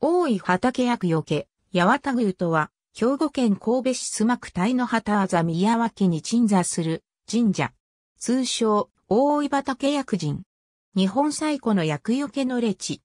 大井畑役よけ、八幡宮とは、兵庫県神戸市須磨区体の旗あざ宮脇に鎮座する神社。通称、大井畑役人。日本最古の役よけの列地。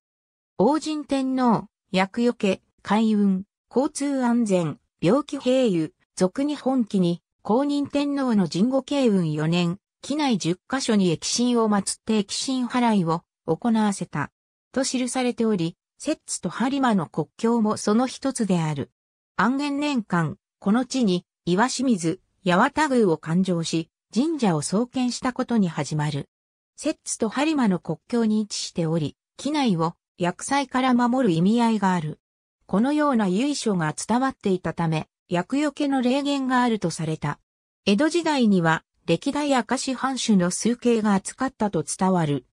王神天皇、役よけ、海運、交通安全、病気平癒、俗日本気に、公認天皇の神護慶運4年、機内10カ所に疫神を祀って疫神払いを行わせた。と記されており、摂津と播磨の国境もその一つである。安元年間、この地に岩清水、八幡宮を勘定し、神社を創建したことに始まる。摂津と播磨の国境に位置しており、機内を薬剤から守る意味合いがある。このような由緒が伝わっていたため、薬除けの霊言があるとされた。江戸時代には、歴代明石藩主の数形が扱ったと伝わる、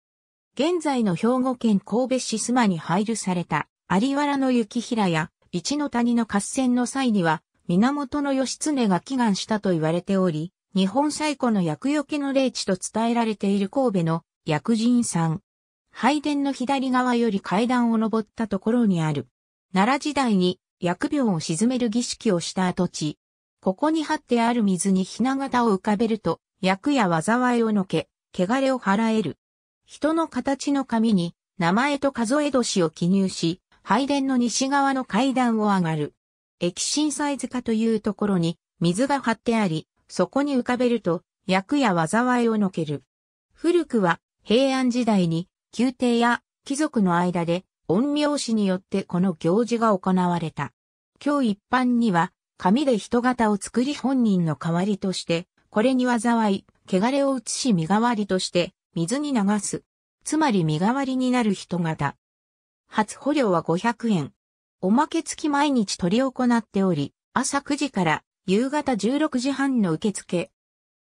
現在の兵庫県神戸市須磨に配慮された有原の雪平や一の谷の合戦の際には源義経が祈願したと言われており、日本最古の厄除けの霊地と伝えられている神戸の薬人さん。拝殿の左側より階段を登ったところにある。奈良時代に薬病を沈める儀式をした跡地。ここに張ってある水に雛形を浮かべると、薬や災いをのけ、汚れを払える。人の形の紙に名前と数え年を記入し、拝殿の西側の階段を上がる。駅イズ塚というところに水が張ってあり、そこに浮かべると、役や災いをのける。古くは平安時代に宮廷や貴族の間で陰陽師によってこの行事が行われた。今日一般には紙で人型を作り本人の代わりとして、これに災い、汚れを移し身代わりとして、水に流す。つまり身代わりになる人型。初捕虜は500円。おまけ付き毎日取り行っており、朝9時から夕方16時半の受付。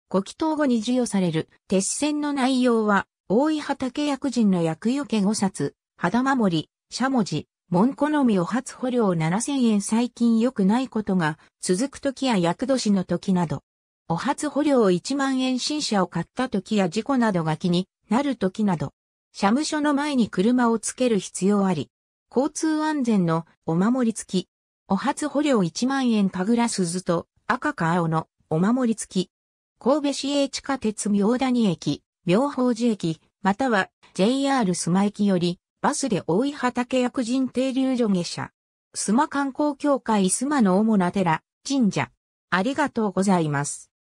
ご祈祷後に授与される、鉄線の内容は、大井畑役人の薬除け5冊、肌守り、しゃもじ、門好みを初捕虜。7000円最近良くないことが、続く時や役年の時など。お初捕虜を1万円新車を買った時や事故などが気になる時など、社務所の前に車をつける必要あり、交通安全のお守り付き、お初捕虜1万円かぐら鈴と赤か青のお守り付き、神戸市営地下鉄明谷駅、明宝寺駅、または JR 須磨駅よりバスで大井畑薬人停留所下車。須磨観光協会須磨の主な寺、神社。ありがとうございます。